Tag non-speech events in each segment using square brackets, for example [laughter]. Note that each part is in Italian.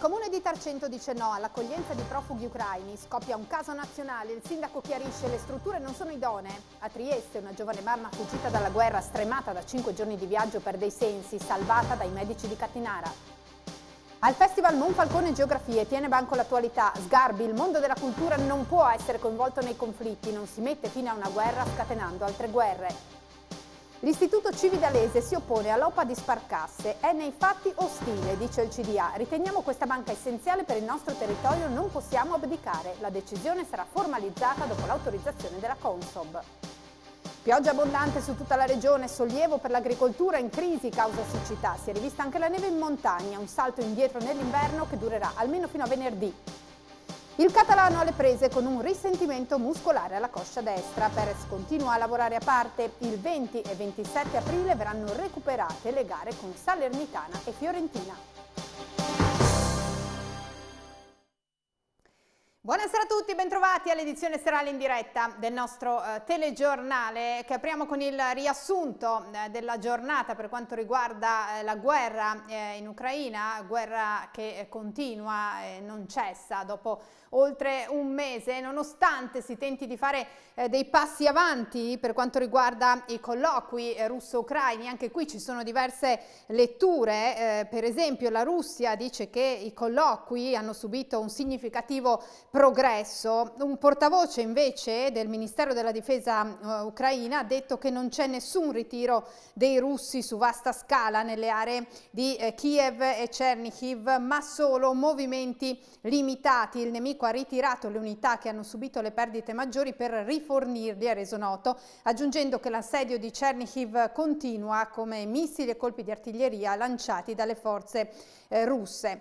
Il comune di Tarcento dice no all'accoglienza di profughi ucraini, scoppia un caso nazionale, il sindaco chiarisce le strutture non sono idonee. A Trieste una giovane mamma fuggita dalla guerra, stremata da 5 giorni di viaggio per dei sensi, salvata dai medici di Catinara. Al Festival Monfalcone Geografie tiene banco l'attualità. Sgarbi, il mondo della cultura non può essere coinvolto nei conflitti, non si mette fine a una guerra scatenando altre guerre. L'Istituto Cividalese si oppone all'OPA di Sparcasse, è nei fatti ostile, dice il CDA. Riteniamo questa banca essenziale per il nostro territorio, non possiamo abdicare. La decisione sarà formalizzata dopo l'autorizzazione della Consob. Pioggia abbondante su tutta la regione, sollievo per l'agricoltura in crisi causa siccità. Si è rivista anche la neve in montagna, un salto indietro nell'inverno che durerà almeno fino a venerdì. Il catalano ha le prese con un risentimento muscolare alla coscia destra. Perez continua a lavorare a parte. Il 20 e 27 aprile verranno recuperate le gare con Salernitana e Fiorentina. Buonasera a tutti, bentrovati all'edizione serale in diretta del nostro eh, telegiornale che apriamo con il riassunto eh, della giornata per quanto riguarda eh, la guerra eh, in Ucraina, guerra che eh, continua e non cessa dopo oltre un mese, nonostante si tenti di fare eh, dei passi avanti per quanto riguarda i colloqui russo-ucraini, anche qui ci sono diverse letture, per esempio la Russia dice che i colloqui hanno subito un significativo progresso. Un portavoce invece del Ministero della Difesa uh, ucraina ha detto che non c'è nessun ritiro dei russi su vasta scala nelle aree di eh, Kiev e Chernihiv, ma solo movimenti limitati. Il nemico ha ritirato le unità che hanno subito le perdite maggiori per rifornirli, ha reso noto, aggiungendo che l'assedio di Chernihiv continua come missili e colpi di artiglieria lanciati dalle forze eh, russe.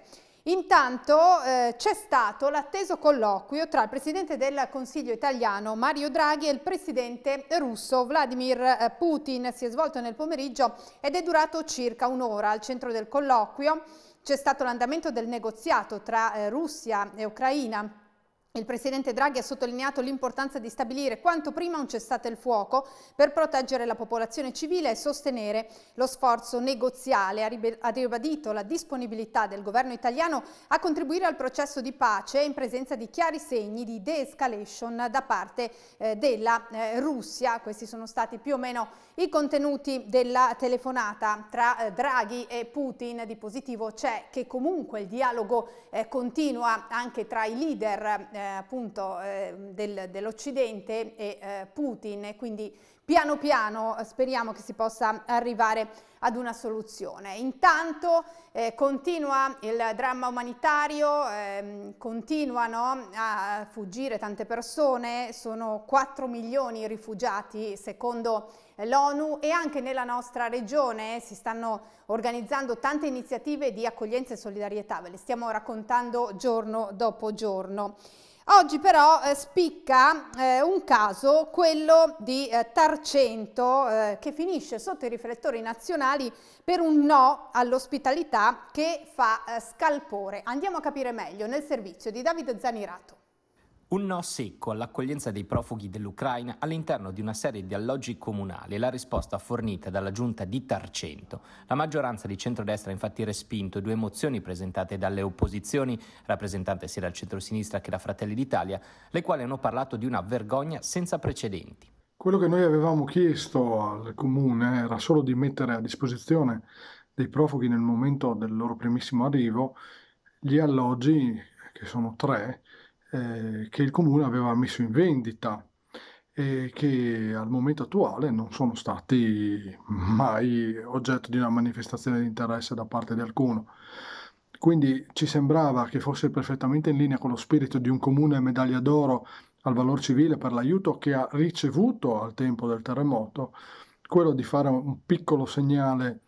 Intanto eh, c'è stato l'atteso colloquio tra il Presidente del Consiglio italiano Mario Draghi e il Presidente russo Vladimir eh, Putin. Si è svolto nel pomeriggio ed è durato circa un'ora al centro del colloquio. C'è stato l'andamento del negoziato tra eh, Russia e Ucraina il presidente Draghi ha sottolineato l'importanza di stabilire quanto prima un cessate il fuoco per proteggere la popolazione civile e sostenere lo sforzo negoziale. Ha ribadito la disponibilità del governo italiano a contribuire al processo di pace in presenza di chiari segni di de-escalation da parte eh, della eh, Russia. Questi sono stati più o meno i contenuti della telefonata tra eh, Draghi e Putin. Di positivo c'è che comunque il dialogo continua anche tra i leader eh, appunto eh, del, dell'Occidente e eh, Putin quindi piano piano speriamo che si possa arrivare ad una soluzione. Intanto eh, continua il dramma umanitario, eh, continuano a fuggire tante persone, sono 4 milioni i rifugiati secondo l'ONU e anche nella nostra regione si stanno organizzando tante iniziative di accoglienza e solidarietà, ve le stiamo raccontando giorno dopo giorno. Oggi però eh, spicca eh, un caso, quello di eh, Tarcento, eh, che finisce sotto i riflettori nazionali per un no all'ospitalità che fa eh, scalpore. Andiamo a capire meglio nel servizio di Davide Zanirato. Un no secco all'accoglienza dei profughi dell'Ucraina all'interno di una serie di alloggi comunali è la risposta fornita dalla giunta di Tarcento. La maggioranza di centrodestra ha infatti respinto due mozioni presentate dalle opposizioni, rappresentate sia dal centrosinistra che da Fratelli d'Italia, le quali hanno parlato di una vergogna senza precedenti. Quello che noi avevamo chiesto al comune era solo di mettere a disposizione dei profughi nel momento del loro primissimo arrivo gli alloggi, che sono tre, eh, che il comune aveva messo in vendita e che al momento attuale non sono stati mai oggetto di una manifestazione di interesse da parte di alcuno. Quindi ci sembrava che fosse perfettamente in linea con lo spirito di un comune medaglia d'oro al valor civile per l'aiuto che ha ricevuto al tempo del terremoto, quello di fare un piccolo segnale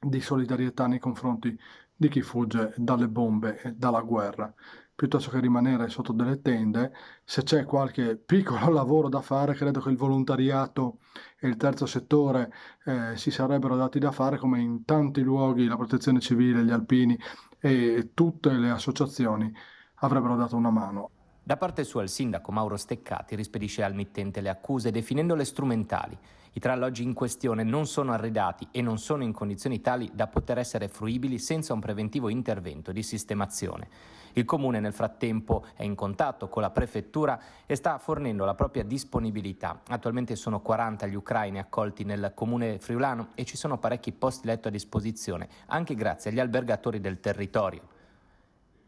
di solidarietà nei confronti di chi fugge dalle bombe e dalla guerra. Piuttosto che rimanere sotto delle tende, se c'è qualche piccolo [laughs] lavoro da fare, credo che il volontariato e il terzo settore eh, si sarebbero dati da fare, come in tanti luoghi la protezione civile, gli alpini e tutte le associazioni avrebbero dato una mano. Da parte sua il sindaco Mauro Steccati rispedisce al mittente le accuse definendole strumentali. I tralloggi in questione non sono arredati e non sono in condizioni tali da poter essere fruibili senza un preventivo intervento di sistemazione. Il comune nel frattempo è in contatto con la prefettura e sta fornendo la propria disponibilità. Attualmente sono 40 gli ucraini accolti nel comune friulano e ci sono parecchi posti letto a disposizione, anche grazie agli albergatori del territorio.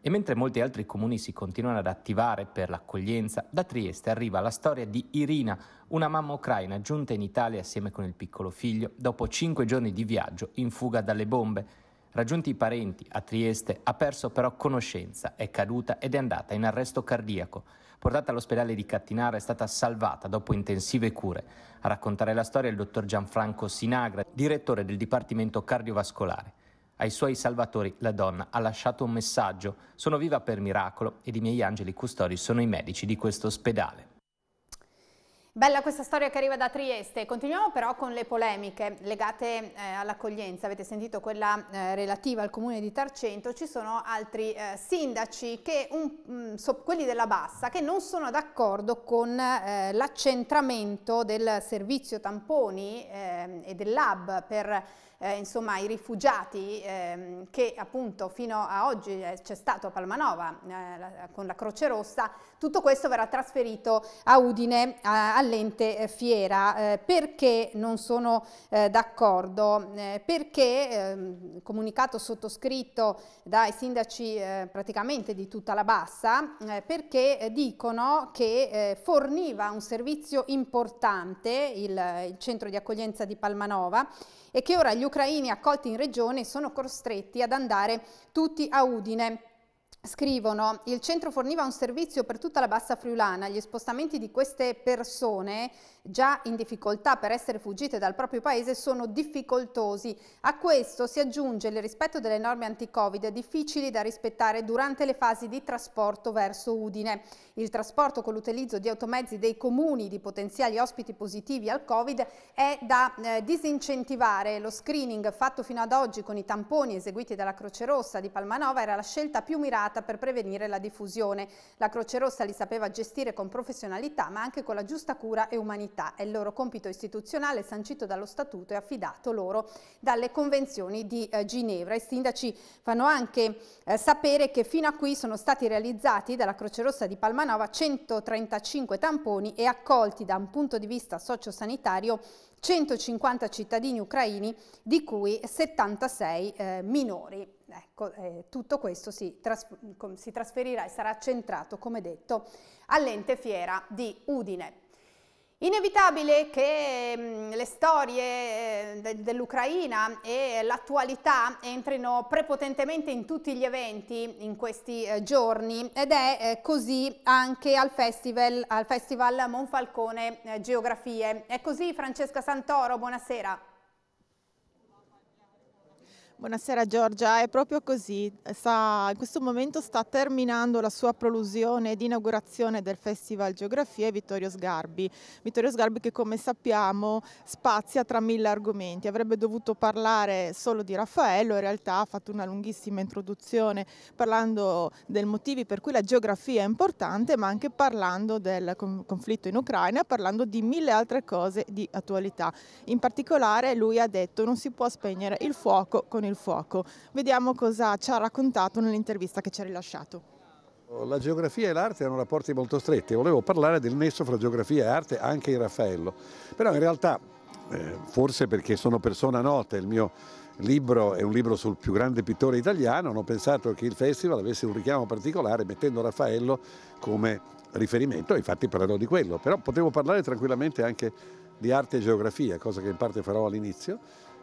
E mentre molti altri comuni si continuano ad attivare per l'accoglienza, da Trieste arriva la storia di Irina, una mamma ucraina giunta in Italia assieme con il piccolo figlio dopo cinque giorni di viaggio in fuga dalle bombe. Raggiunti i parenti a Trieste, ha perso però conoscenza, è caduta ed è andata in arresto cardiaco. Portata all'ospedale di Cattinara è stata salvata dopo intensive cure. A raccontare la storia è il dottor Gianfranco Sinagra, direttore del Dipartimento Cardiovascolare. Ai suoi salvatori la donna ha lasciato un messaggio. Sono viva per miracolo ed i miei angeli custodi sono i medici di questo ospedale. Bella questa storia che arriva da Trieste, continuiamo però con le polemiche legate eh, all'accoglienza, avete sentito quella eh, relativa al comune di Tarcento, ci sono altri eh, sindaci, che un, mh, mm, so, quelli della Bassa, che non sono d'accordo con eh, l'accentramento del servizio tamponi ehm, e del lab per eh, insomma, i rifugiati ehm, che appunto fino a oggi eh, c'è stato a Palmanova eh, la, con la Croce Rossa, tutto questo verrà trasferito a Udine all'ente eh, fiera. perché non sono d'accordo? perché, ehm, comunicato sottoscritto dai sindaci praticamente di tutta la Bassa, perché dicono che forniva un servizio importante il, il centro di accoglienza di Palmanova e che ora gli ucraini accolti in regione sono costretti ad andare tutti a Udine Scrivono, il centro forniva un servizio per tutta la bassa friulana, gli spostamenti di queste persone già in difficoltà per essere fuggite dal proprio paese sono difficoltosi. A questo si aggiunge il rispetto delle norme anti-covid difficili da rispettare durante le fasi di trasporto verso Udine. Il trasporto con l'utilizzo di automezzi dei comuni di potenziali ospiti positivi al covid è da eh, disincentivare. Lo screening fatto fino ad oggi con i tamponi eseguiti dalla Croce Rossa di Palmanova era la scelta più mirata mirata per prevenire la diffusione. La Croce Rossa li sapeva gestire con professionalità ma anche con la giusta cura e umanità. È il loro compito istituzionale sancito dallo Statuto e affidato loro dalle convenzioni di eh, Ginevra. I sindaci fanno anche eh, sapere che fino a qui sono stati realizzati dalla Croce Rossa di Palmanova 135 tamponi e accolti da un punto di vista sociosanitario 150 cittadini ucraini, di cui 76 eh, minori. Ecco, eh, tutto questo si, tras si trasferirà e sarà centrato, come detto, all'ente fiera di Udine. Inevitabile che le storie eh, dell'Ucraina e l'attualità entrino prepotentemente in tutti gli eventi in questi eh, giorni ed è eh, così anche al festival, al festival Monfalcone Geografie. È così Francesca Santoro, buonasera. Buonasera Giorgia, è proprio così, sta, in questo momento sta terminando la sua prolusione di inaugurazione del Festival Geografia Vittorio Sgarbi, Vittorio Sgarbi che come sappiamo spazia tra mille argomenti, avrebbe dovuto parlare solo di Raffaello, in realtà ha fatto una lunghissima introduzione parlando dei motivi per cui la geografia è importante ma anche parlando del conflitto in Ucraina, parlando di mille altre cose di attualità, in particolare lui ha detto non si può spegnere il fuoco con il nel fuoco. Vediamo cosa ci ha raccontato nell'intervista che ci ha rilasciato. La geografia e l'arte hanno rapporti molto stretti, volevo parlare del nesso fra geografia e arte anche in Raffaello, però in realtà, eh, forse perché sono persona nota, il mio libro è un libro sul più grande pittore italiano, hanno pensato che il festival avesse un richiamo particolare mettendo Raffaello come riferimento, infatti parlerò di quello, però potevo parlare tranquillamente anche di arte e geografia, cosa che in parte farò all'inizio,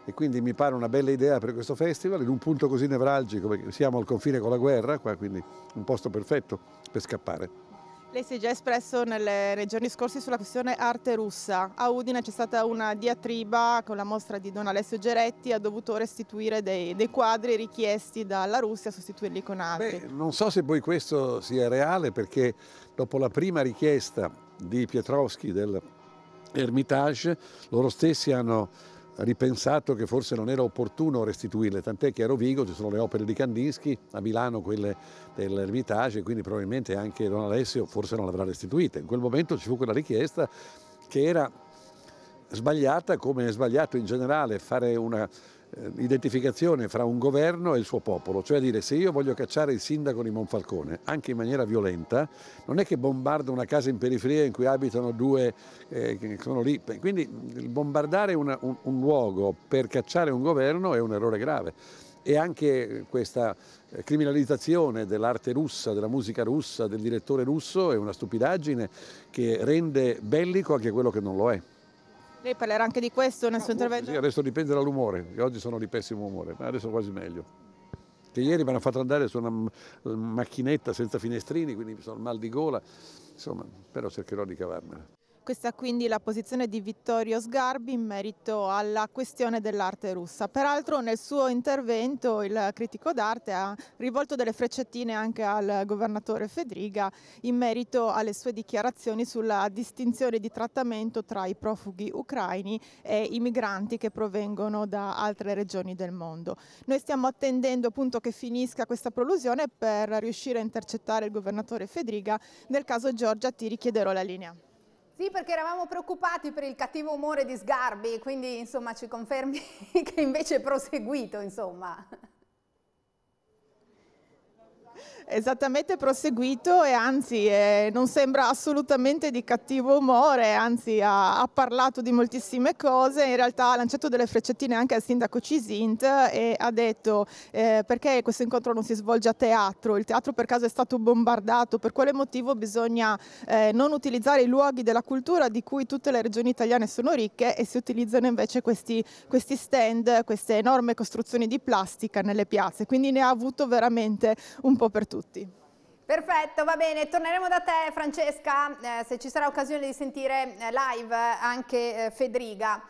e quindi mi pare una bella idea per questo festival in un punto così nevralgico perché siamo al confine con la guerra qua, quindi un posto perfetto per scappare. Lei si è già espresso nelle, nei giorni scorsi sulla questione arte russa. A Udine c'è stata una diatriba con la mostra di Don Alessio Geretti, ha dovuto restituire dei, dei quadri richiesti dalla Russia, sostituirli con altri. Beh, non so se poi questo sia reale perché dopo la prima richiesta di Pietrowski del Hermitage, loro stessi hanno ripensato che forse non era opportuno restituirle, tant'è che a Rovigo ci sono le opere di Kandinsky, a Milano quelle dell'Ermitage, quindi probabilmente anche Don Alessio forse non l'avrà restituita. In quel momento ci fu quella richiesta che era sbagliata, come è sbagliato in generale fare una eh, identificazione fra un governo e il suo popolo, cioè dire se io voglio cacciare il sindaco di Monfalcone, anche in maniera violenta, non è che bombardo una casa in periferia in cui abitano due eh, che sono lì, quindi bombardare una, un, un luogo per cacciare un governo è un errore grave e anche questa eh, criminalizzazione dell'arte russa, della musica russa, del direttore russo è una stupidaggine che rende bellico anche quello che non lo è. Lei parlerà anche di questo nel ah, suo intervento? Sì, adesso dipende dall'umore. Io oggi sono di pessimo umore, ma adesso quasi meglio. Che ieri mi hanno fatto andare su una macchinetta senza finestrini, quindi mi sono mal di gola. Insomma, però cercherò di cavarmela. Questa è quindi la posizione di Vittorio Sgarbi in merito alla questione dell'arte russa. Peraltro nel suo intervento il critico d'arte ha rivolto delle frecciatine anche al governatore Fedriga in merito alle sue dichiarazioni sulla distinzione di trattamento tra i profughi ucraini e i migranti che provengono da altre regioni del mondo. Noi stiamo attendendo appunto che finisca questa prolusione per riuscire a intercettare il governatore Fedriga. Nel caso Giorgia ti richiederò la linea. Sì, perché eravamo preoccupati per il cattivo umore di Sgarbi, quindi insomma ci confermi [laughs] che invece è proseguito, insomma. Esattamente proseguito e anzi eh, non sembra assolutamente di cattivo umore, anzi ha, ha, parlato di moltissime cose, in realtà ha lanciato delle freccettine anche al sindaco Cisint e ha detto eh, perché questo incontro non si svolge a teatro, il teatro per caso è stato bombardato, per quale motivo bisogna eh, non utilizzare i luoghi della cultura di cui tutte le regioni italiane sono ricche e si utilizzano invece questi, questi stand, queste enorme costruzioni di plastica nelle piazze, quindi ne ha avuto veramente un po' per tutti tutti. Perfetto, va bene, torneremo da te Francesca, eh, se ci sarà occasione di sentire eh, live eh, anche eh, Federica.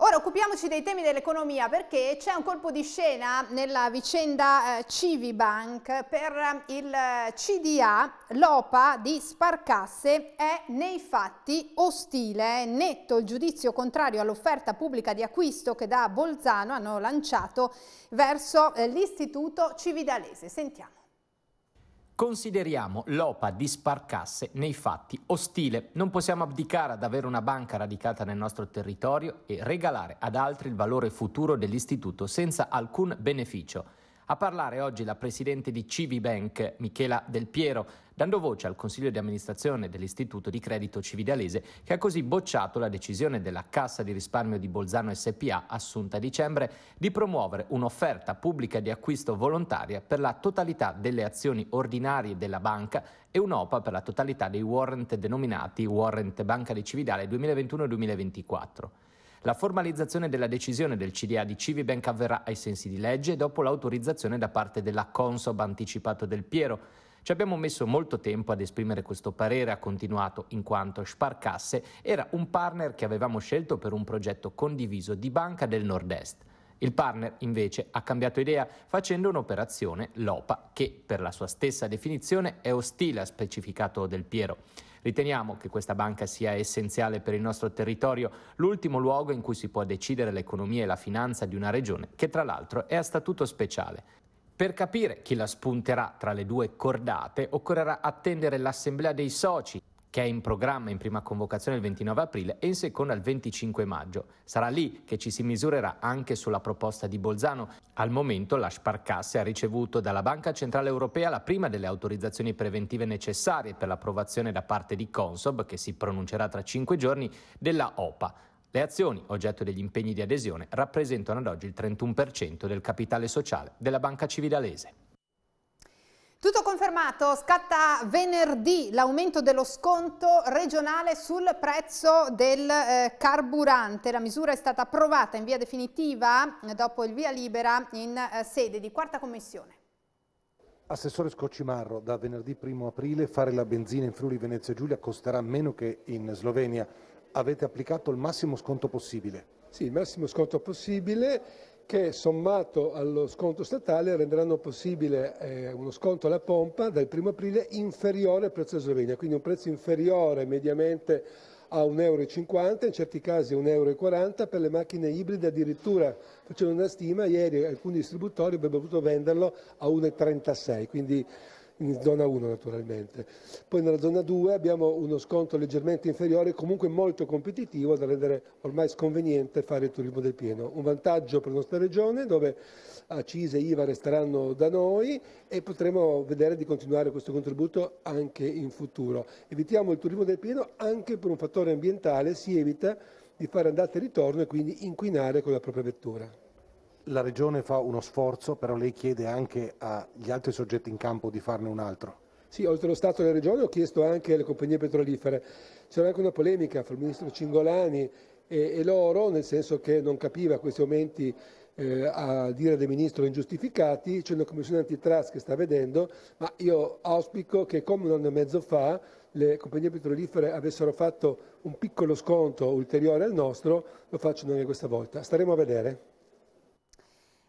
Ora occupiamoci dei temi dell'economia perché c'è un colpo di scena nella vicenda eh, Civibank per eh, il CDA, l'OPA di Sparcasse è nei fatti ostile, netto il giudizio contrario all'offerta pubblica di acquisto che da Bolzano hanno lanciato verso eh, l'istituto cividalese. Sentiamo. Consideriamo l'OPA di Sparcasse nei fatti ostile. Non possiamo abdicare ad avere una banca radicata nel nostro territorio e regalare ad altri il valore futuro dell'istituto senza alcun beneficio. A parlare oggi la presidente di Civibank, Michela Del Piero, dando voce al Consiglio di amministrazione dell'Istituto di Credito Cividalese che ha così bocciato la decisione della Cassa di risparmio di Bolzano SPA assunta a dicembre di promuovere un'offerta pubblica di acquisto volontaria per la totalità delle azioni ordinarie della banca e un'OPA per la totalità dei warrant denominati Warrant Banca di Cividale 2021-2024. La formalizzazione della decisione del CDA di Civibank avverrà ai sensi di legge dopo l'autorizzazione da parte della Consob anticipato del Piero, ci abbiamo messo molto tempo ad esprimere questo parere, ha continuato, in quanto Sparkasse era un partner che avevamo scelto per un progetto condiviso di Banca del Nord-Est. Il partner invece ha cambiato idea facendo un'operazione, l'OPA, che per la sua stessa definizione è ostile, ha specificato Del Piero. Riteniamo che questa banca sia essenziale per il nostro territorio, l'ultimo luogo in cui si può decidere l'economia e la finanza di una regione che tra l'altro è a statuto speciale. Per capire chi la spunterà tra le due cordate occorrerà attendere l'assemblea dei soci che è in programma in prima convocazione il 29 aprile e in seconda il 25 maggio. Sarà lì che ci si misurerà anche sulla proposta di Bolzano. Al momento la Sparcasse ha ricevuto dalla Banca Centrale Europea la prima delle autorizzazioni preventive necessarie per l'approvazione da parte di Consob, che si pronuncerà tra cinque giorni, della OPA le azioni, oggetto degli impegni di adesione, rappresentano ad oggi il 31% del capitale sociale della Banca Cividalese. Tutto confermato, scatta venerdì l'aumento dello sconto regionale sul prezzo del eh, carburante. La misura è stata approvata in via definitiva eh, dopo il via libera in eh, sede di quarta commissione. Assessore Scoccimarro, da venerdì 1 aprile fare la benzina in Friuli Venezia Giulia costerà meno che in Slovenia avete applicato il massimo sconto possibile. Sì, il massimo sconto possibile che sommato allo sconto statale renderanno possibile eh, uno sconto alla pompa dal 1 aprile inferiore al prezzo della Slovenia, quindi un prezzo inferiore mediamente a 1,50 euro, in certi casi 1,40 euro per le macchine ibride addirittura facendo una stima, ieri alcuni distributori avrebbero potuto venderlo a 1,36 euro in zona 1 naturalmente. Poi nella zona 2 abbiamo uno sconto leggermente inferiore, comunque molto competitivo, da rendere ormai sconveniente fare il turismo del pieno. Un vantaggio per la nostra regione dove accise e IVA resteranno da noi e potremo vedere di continuare questo contributo anche in futuro. Evitiamo il turismo del pieno anche per un fattore ambientale, si evita di fare andata e ritorno e quindi inquinare con la propria vettura. La Regione fa uno sforzo, però lei chiede anche agli altri soggetti in campo di farne un altro. Sì, oltre allo Stato e alle Regioni ho chiesto anche alle compagnie petrolifere. C'era anche una polemica fra il Ministro Cingolani e, e loro, nel senso che non capiva questi aumenti eh, a dire del ministro ingiustificati, c'è una commissione antitrust che sta vedendo, ma io auspico che come un anno e mezzo fa le compagnie petrolifere avessero fatto un piccolo sconto ulteriore al nostro, lo facciano anche questa volta. Staremo a vedere.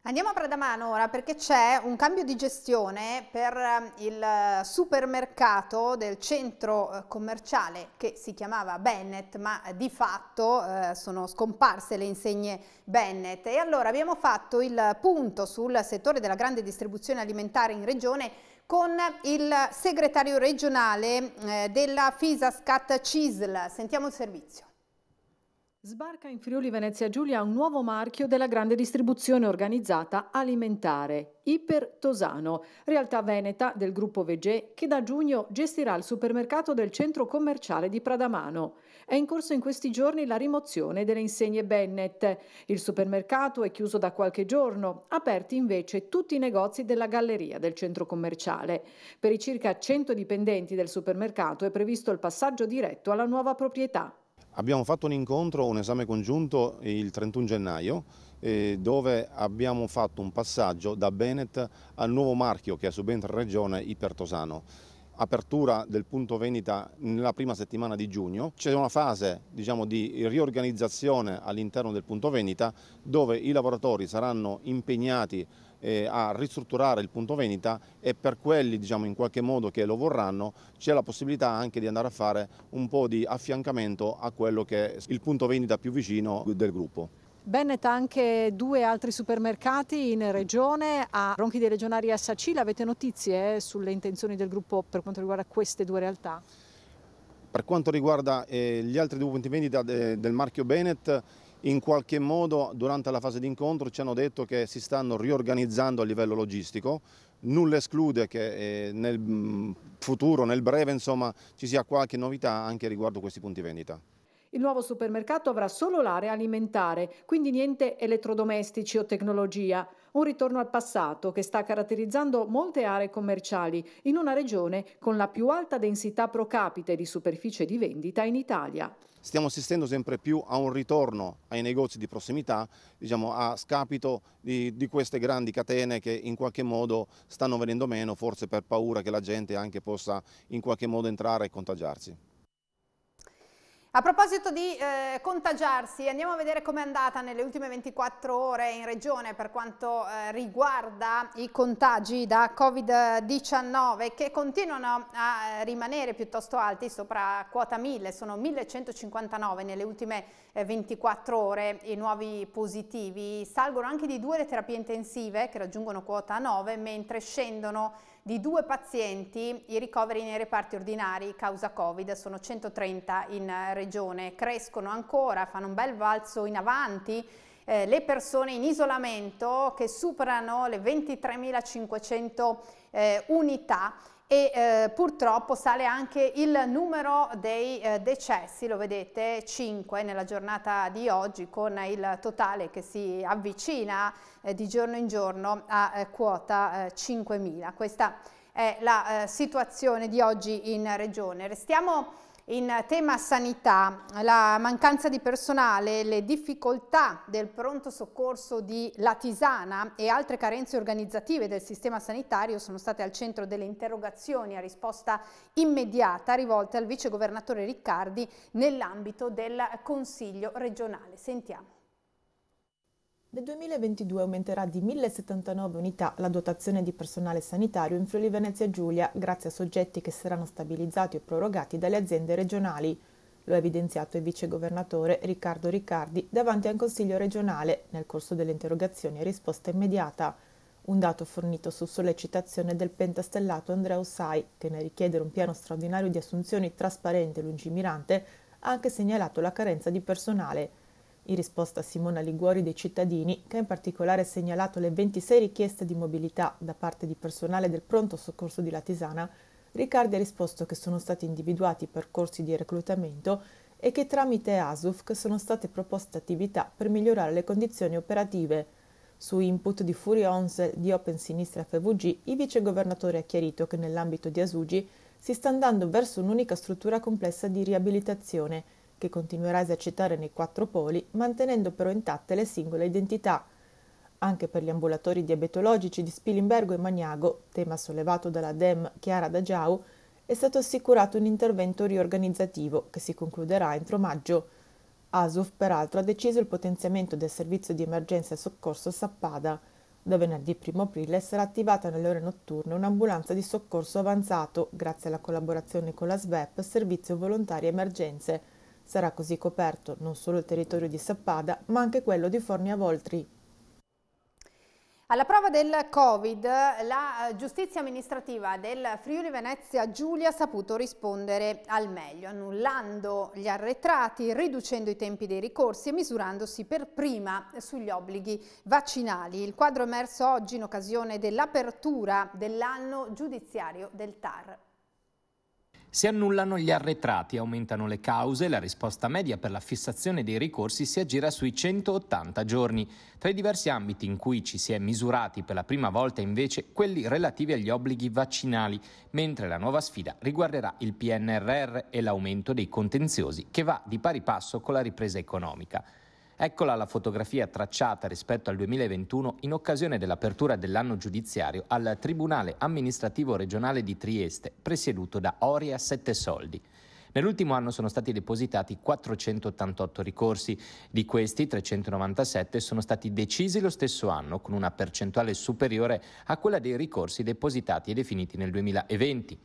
Andiamo a Bradamano ora perché c'è un cambio di gestione per ehm, il eh, supermercato del centro eh, commerciale che si chiamava Bennett ma eh, di fatto sono scomparse le insegne Bennett e allora abbiamo fatto il punto sul settore della grande distribuzione alimentare in regione con il segretario regionale della Fisascat CISL. Sentiamo il servizio. Sbarca in Friuli Venezia Giulia un nuovo marchio della grande distribuzione organizzata alimentare, Iper Tosano, realtà veneta del gruppo Vegè che da giugno gestirà il supermercato del centro commerciale di Pradamano. È in corso in questi giorni la rimozione delle insegne Bennett. Il supermercato è chiuso da qualche giorno, aperti invece tutti i negozi della galleria del centro commerciale. Per i circa 100 dipendenti del supermercato è previsto il passaggio diretto alla nuova proprietà. Abbiamo fatto un incontro, un esame congiunto il 31 gennaio eh, dove abbiamo fatto un passaggio da Bennett al nuovo marchio che è subentra regione Ipertosano. Apertura del punto vendita nella prima settimana di giugno. C'è una fase diciamo, di riorganizzazione all'interno del punto vendita dove i lavoratori saranno impegnati eh, a ristrutturare il punto vendita e per quelli diciamo, in qualche modo che lo vorranno c'è la possibilità anche di andare a fare un po' di affiancamento a quello che è il punto vendita più vicino del gruppo. Bennett ha anche due altri supermercati in regione, a Ronchi dei Legionari e a SAC, avete notizie sulle intenzioni del gruppo per quanto riguarda queste due realtà? Per quanto riguarda eh, gli altri due punti vendita de eh, del marchio Bennett, in qualche modo durante la fase di incontro ci hanno detto che si stanno riorganizzando a livello logistico, nulla esclude che eh, nel mm, futuro, nel breve insomma, ci sia qualche novità anche riguardo questi punti vendita. Il nuovo supermercato avrà solo l'area alimentare, quindi niente elettrodomestici o tecnologia. Un ritorno al passato che sta caratterizzando molte aree commerciali in una regione con la più alta densità pro capite di superficie di vendita in Italia stiamo assistendo sempre più a un ritorno ai negozi di prossimità, diciamo, a scapito di, di, queste grandi catene che in qualche modo stanno venendo meno, forse per paura che la gente anche possa in qualche modo entrare e contagiarsi. A proposito di eh, contagiarsi, andiamo a vedere com'è andata nelle ultime 24 ore in regione per quanto eh, riguarda i contagi da Covid-19 che continuano a eh, rimanere piuttosto alti sopra quota 1000, sono 1159 nelle ultime eh, 24 ore i nuovi positivi, salgono anche di due le terapie intensive che raggiungono quota 9 mentre scendono di due pazienti i ricoveri nei reparti ordinari causa Covid sono 130 in eh, regione, crescono ancora, fanno un bel valzo in avanti. Eh, le persone in isolamento che superano le 23.500 eh, unità e eh, purtroppo sale anche il numero dei eh, decessi, lo vedete 5 nella giornata di oggi con il totale che si avvicina eh, di giorno in giorno a eh, quota 5.000. Eh, Questa è la eh, situazione di oggi in regione. Restiamo in tema sanità, la mancanza di personale, le difficoltà del pronto soccorso di Latisana e altre carenze organizzative del sistema sanitario sono state al centro delle interrogazioni a risposta immediata rivolte al vicegovernatore Riccardi nell'ambito del Consiglio regionale. Sentiamo. Nel 2022 aumenterà di 1.079 unità la dotazione di personale sanitario in Friuli Venezia Giulia grazie a soggetti che saranno stabilizzati o prorogati dalle aziende regionali. Lo ha evidenziato il vicegovernatore Riccardo Riccardi davanti al Consiglio regionale nel corso delle interrogazioni e risposta immediata. Un dato fornito su sollecitazione del pentastellato Andrea Ossai, che nel richiedere un piano straordinario di assunzioni trasparente e lungimirante ha anche segnalato la carenza di personale in risposta a Simona Liguori dei cittadini, che ha in particolare segnalato le 26 richieste di mobilità da parte di personale del pronto soccorso di Latisana, Riccardi ha risposto che sono stati individuati percorsi di reclutamento e che tramite ASUF sono state proposte attività per migliorare le condizioni operative. Su input di Furio Onze di Open Sinistra FVG, il vicegovernatore ha chiarito che nell'ambito di Asugi si sta andando verso un'unica struttura complessa di riabilitazione – che continuerà a esercitare nei quattro poli, mantenendo però intatte le singole identità. Anche per gli ambulatori diabetologici di Spilimbergo e Maniago, tema sollevato dalla DEM Chiara Dagiau, è stato assicurato un intervento riorganizzativo che si concluderà entro maggio. ASUF peraltro ha deciso il potenziamento del servizio di emergenza e soccorso Sappada. Da venerdì 1 aprile sarà attivata nelle ore notturne un'ambulanza di soccorso avanzato, grazie alla collaborazione con la SVEP Servizio Volontari Emergenze, Sarà così coperto non solo il territorio di Sappada, ma anche quello di Fornia Voltri. Alla prova del Covid, la eh, giustizia amministrativa del Friuli Venezia Giulia ha saputo rispondere al meglio, annullando gli arretrati, riducendo i tempi dei ricorsi e misurandosi per prima sugli obblighi vaccinali. Il quadro emerso oggi in occasione dell'apertura dell'anno giudiziario del TAR. Si annullano gli arretrati, aumentano le cause e la risposta media per la fissazione dei ricorsi si aggira sui 180 giorni. Tra i diversi ambiti in cui ci si è misurati per la prima volta invece quelli relativi agli obblighi vaccinali, mentre la nuova sfida riguarderà il PNRR e l'aumento dei contenziosi che va di pari passo con la ripresa economica. Eccola la fotografia tracciata rispetto al 2021 in occasione dell'apertura dell'anno giudiziario al Tribunale amministrativo regionale di Trieste, presieduto da Oria Sette Soldi. Nell'ultimo anno sono stati depositati 488 ricorsi, di questi 397 sono stati decisi lo stesso anno con una percentuale superiore a quella dei ricorsi depositati e definiti nel 2020.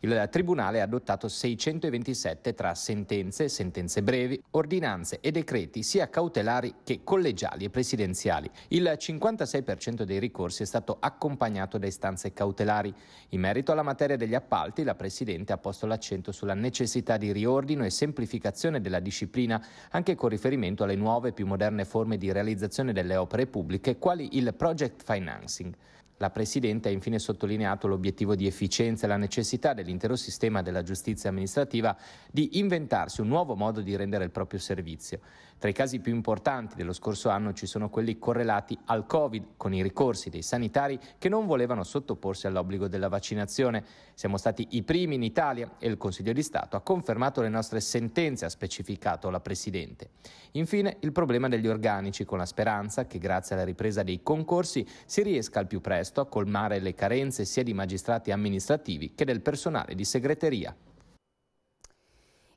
Il Tribunale ha adottato 627 tra sentenze, sentenze brevi, ordinanze e decreti sia cautelari che collegiali e presidenziali. Il 56% dei ricorsi è stato accompagnato da istanze cautelari. In merito alla materia degli appalti, la Presidente ha posto l'accento sulla necessità di riordino e semplificazione della disciplina, anche con riferimento alle nuove e più moderne forme di realizzazione delle opere pubbliche, quali il project financing. La Presidente ha infine sottolineato l'obiettivo di efficienza e la necessità dell'intero sistema della giustizia amministrativa di inventarsi un nuovo modo di rendere il proprio servizio. Tra i casi più importanti dello scorso anno ci sono quelli correlati al Covid, con i ricorsi dei sanitari che non volevano sottoporsi all'obbligo della vaccinazione. Siamo stati i primi in Italia e il Consiglio di Stato ha confermato le nostre sentenze, ha specificato la Presidente. Infine il problema degli organici, con la speranza che grazie alla ripresa dei concorsi si riesca al più presto a colmare le carenze sia di magistrati amministrativi che del personale di segreteria.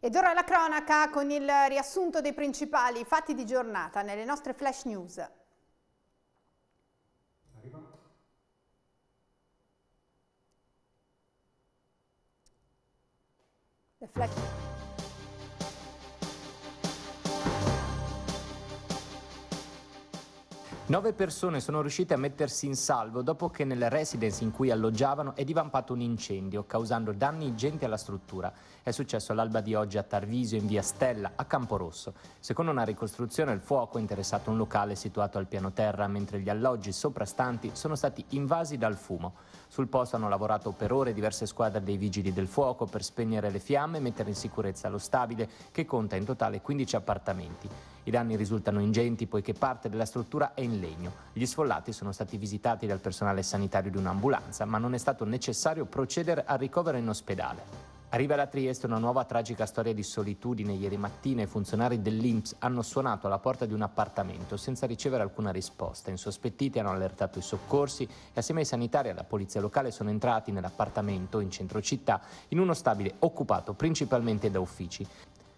Ed ora la cronaca con il riassunto dei principali fatti di giornata nelle nostre flash news. Le flash Nove persone sono riuscite a mettersi in salvo dopo che nel residence in cui alloggiavano è divampato un incendio, causando danni ingenti alla struttura. È successo all'alba di oggi a Tarvisio, in via Stella, a Camporosso. Secondo una ricostruzione, il fuoco ha interessato un locale situato al piano terra, mentre gli alloggi soprastanti sono stati invasi dal fumo. Sul posto hanno lavorato per ore diverse squadre dei vigili del fuoco per spegnere le fiamme e mettere in sicurezza lo stabile, che conta in totale 15 appartamenti. I danni risultano ingenti poiché parte della struttura è in legno. Gli sfollati sono stati visitati dal personale sanitario di un'ambulanza, ma non è stato necessario procedere al ricovero in ospedale. Arriva da Trieste una nuova tragica storia di solitudine. Ieri mattina i funzionari dell'Inps hanno suonato alla porta di un appartamento senza ricevere alcuna risposta. Insospettiti hanno allertato i soccorsi e assieme ai sanitari e alla polizia locale sono entrati nell'appartamento in centro città in uno stabile occupato principalmente da uffici.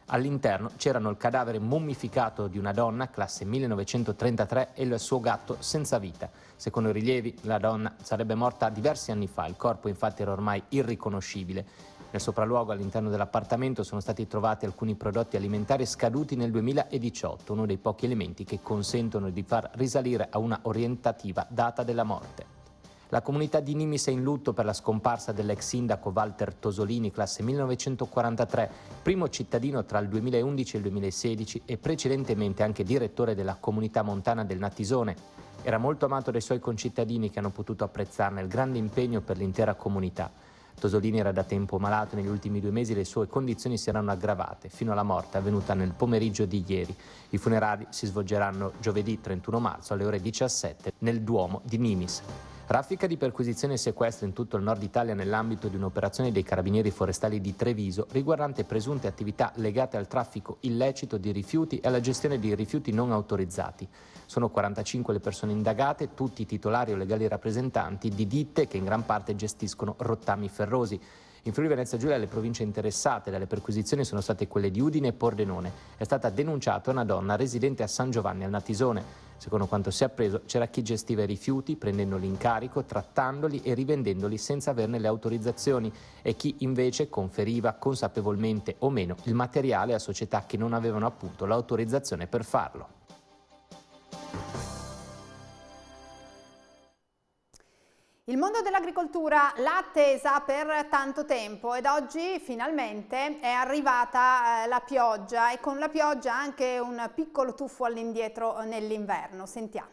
All'interno c'erano il cadavere mummificato di una donna, classe 1933, e il suo gatto senza vita. Secondo i rilievi, la donna sarebbe morta diversi anni fa, il corpo infatti era ormai irriconoscibile. Nel sopralluogo all'interno dell'appartamento sono stati trovati alcuni prodotti alimentari scaduti nel 2018, uno dei pochi elementi che consentono di far risalire a una orientativa data della morte. La comunità di Nimis è in lutto per la scomparsa dell'ex sindaco Walter Tosolini, classe 1943, primo cittadino tra il 2011 e il 2016 e precedentemente anche direttore della comunità montana del Natisone. Era molto amato dai suoi concittadini che hanno potuto apprezzarne il grande impegno per l'intera comunità. Tosolini era da tempo malato e negli ultimi due mesi le sue condizioni si erano aggravate fino alla morte avvenuta nel pomeriggio di ieri. I funerali si svolgeranno giovedì 31 marzo alle ore 17 nel Duomo di Nimis. Raffica di perquisizione e sequestro in tutto il nord Italia nell'ambito di un'operazione dei carabinieri forestali di Treviso riguardante presunte attività legate al traffico illecito di rifiuti e alla gestione di rifiuti non autorizzati. Sono 45 le persone indagate, tutti titolari o legali rappresentanti di ditte che in gran parte gestiscono rottami ferrosi. In Friuli Venezia Giulia le province interessate dalle perquisizioni sono state quelle di Udine e Pordenone. È stata denunciata una donna residente a San Giovanni al Natisone. Secondo quanto si è appreso, c'era chi gestiva i rifiuti prendendoli in carico, trattandoli e rivendendoli senza averne le autorizzazioni e chi invece conferiva consapevolmente o meno il materiale a società che non avevano appunto l'autorizzazione per farlo. Il mondo dell'agricoltura l'ha attesa per tanto tempo ed oggi finalmente è arrivata eh, la pioggia e con la pioggia anche un piccolo tuffo all'indietro eh, nell'inverno. Sentiamo.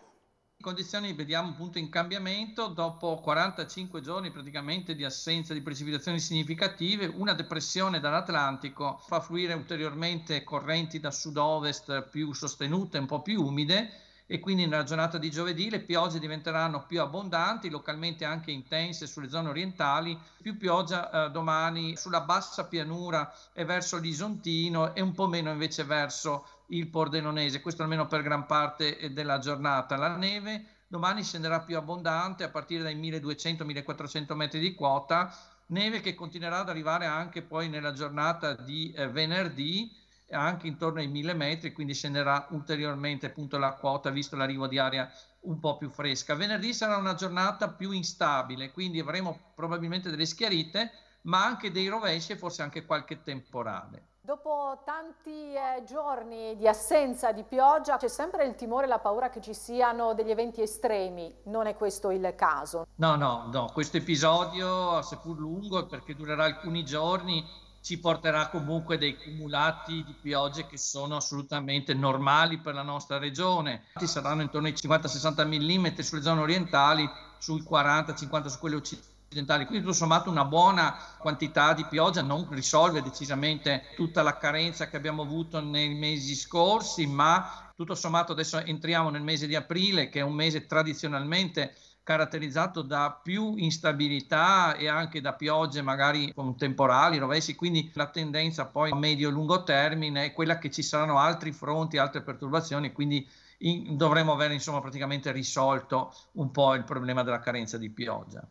Le condizioni vediamo appunto in cambiamento dopo 45 giorni praticamente di assenza di precipitazioni significative, una depressione dall'Atlantico fa fluire ulteriormente correnti da sud-ovest più sostenute, un po' più umide e quindi nella giornata di giovedì le piogge diventeranno più abbondanti, localmente anche intense sulle zone orientali, più pioggia eh, domani sulla bassa pianura e verso l'Isontino e un po' meno invece verso il Pordenonese, questo almeno per gran parte eh, della giornata. La neve domani scenderà più abbondante a partire dai 1200-1400 metri di quota, neve che continuerà ad arrivare anche poi nella giornata di eh, venerdì anche intorno ai 1000 metri, quindi scenderà ulteriormente appunto la quota visto l'arrivo di aria un po' più fresca. Venerdì sarà una giornata più instabile, quindi avremo probabilmente delle schiarite, ma anche dei rovesci e forse anche qualche temporale. Dopo tanti eh, giorni di assenza di pioggia c'è sempre il timore e la paura che ci siano degli eventi estremi, non è questo il caso? No, no, no, questo episodio, seppur lungo, perché durerà alcuni giorni, ci porterà comunque dei cumulati di piogge che sono assolutamente normali per la nostra regione. Ci saranno intorno ai 50-60 mm sulle zone orientali, sui 40-50 su quelle occidentali. Quindi tutto sommato una buona quantità di pioggia non risolve decisamente tutta la carenza che abbiamo avuto nei mesi scorsi, ma tutto sommato adesso entriamo nel mese di aprile, che è un mese tradizionalmente caratterizzato da più instabilità e anche da piogge magari con temporali, rovesci, quindi la tendenza poi a medio-lungo termine è quella che ci saranno altri fronti, altre perturbazioni, quindi in, dovremo avere insomma praticamente risolto un po' il problema della carenza di pioggia.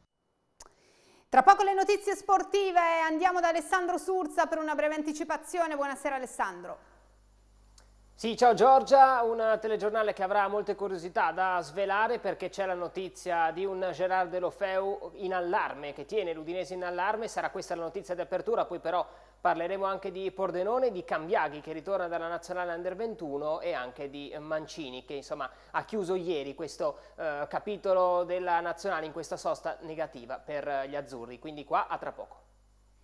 Tra poco le notizie sportive, andiamo da Alessandro Surza per una breve anticipazione. Buonasera Alessandro. Sì, ciao Giorgia, un telegiornale che avrà molte curiosità da svelare perché c'è la notizia di un Gerard Lofeu in allarme, che tiene l'Udinese in allarme, sarà questa la notizia di apertura, poi però parleremo anche di Pordenone, di Cambiaghi che ritorna dalla Nazionale Under 21 e anche di Mancini che insomma ha chiuso ieri questo eh, capitolo della Nazionale in questa sosta negativa per eh, gli azzurri, quindi qua a tra poco.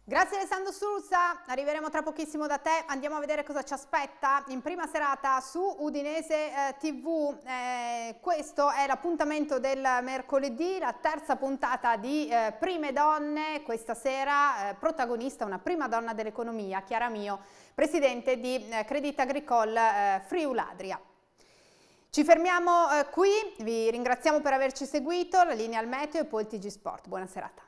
Grazie Alessandro Suruzza, arriveremo tra pochissimo da te, andiamo a vedere cosa ci aspetta in prima serata su Udinese eh, TV, eh, questo è l'appuntamento del mercoledì, la terza puntata di eh, Prime Donne, questa sera eh, protagonista una prima donna dell'economia, Chiara Mio, presidente di eh, Credit Agricole eh, Friuladria. Ci fermiamo qui, vi ringraziamo per averci seguito, la linea al meteo e poi il TG Sport, buona serata.